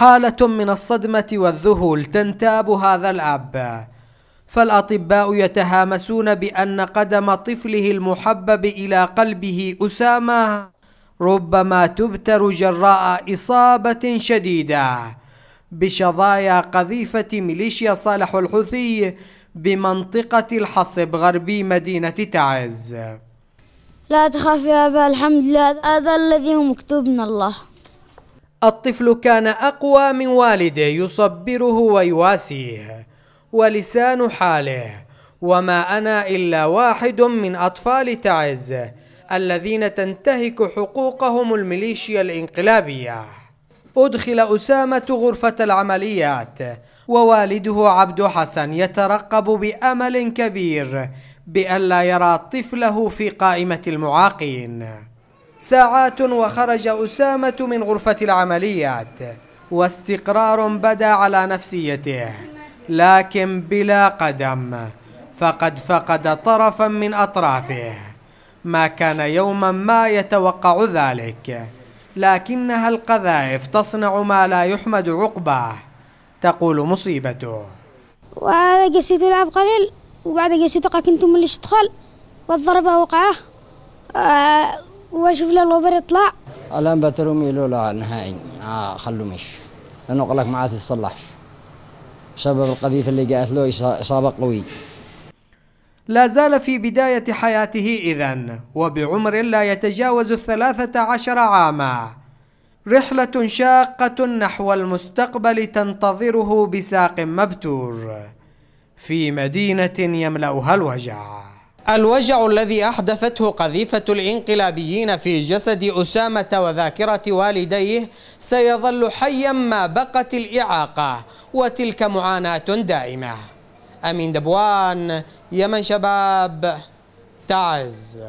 حالة من الصدمة والذهول تنتاب هذا الأب فالأطباء يتهامسون بأن قدم طفله المحبب إلى قلبه أسامة ربما تبتر جراء إصابة شديدة بشظايا قذيفة ميليشيا صالح الحوثي بمنطقة الحصب غربي مدينة تعز لا تخاف يا أبا الحمد لله هذا الذي هو مكتوب من الله الطفل كان أقوى من والده يصبره ويواسيه ولسان حاله وما أنا إلا واحد من أطفال تعز الذين تنتهك حقوقهم الميليشيا الانقلابية أدخل أسامة غرفة العمليات ووالده عبد حسن يترقب بأمل كبير بأن لا يرى طفله في قائمة المعاقين ساعات وخرج أسامة من غرفة العمليات واستقرار بدا على نفسيته لكن بلا قدم فقد فقد طرفا من أطرافه ما كان يوما ما يتوقع ذلك لكنها القذائف تصنع ما لا يحمد عقباه تقول مصيبته وهذا قسيت لعب قليل وبعد قسيت قاك انتم الاشتغال والضربة وقعه آه، واشوف له الغبر يطلع الان بترمي له لا نهائي آه خلو مش لانه قال لك ما عاد تصلحش بسبب القذيفه اللي جاءت له اصابه قويه لا زال في بداية حياته إذا وبعمر لا يتجاوز الثلاثة عشر عاما رحلة شاقة نحو المستقبل تنتظره بساق مبتور في مدينة يملأها الوجع الوجع الذي أحدثته قذيفة الانقلابيين في جسد أسامة وذاكرة والديه سيظل حيا ما بقت الإعاقة وتلك معاناة دائمة أمين دبوان يمن شباب تعز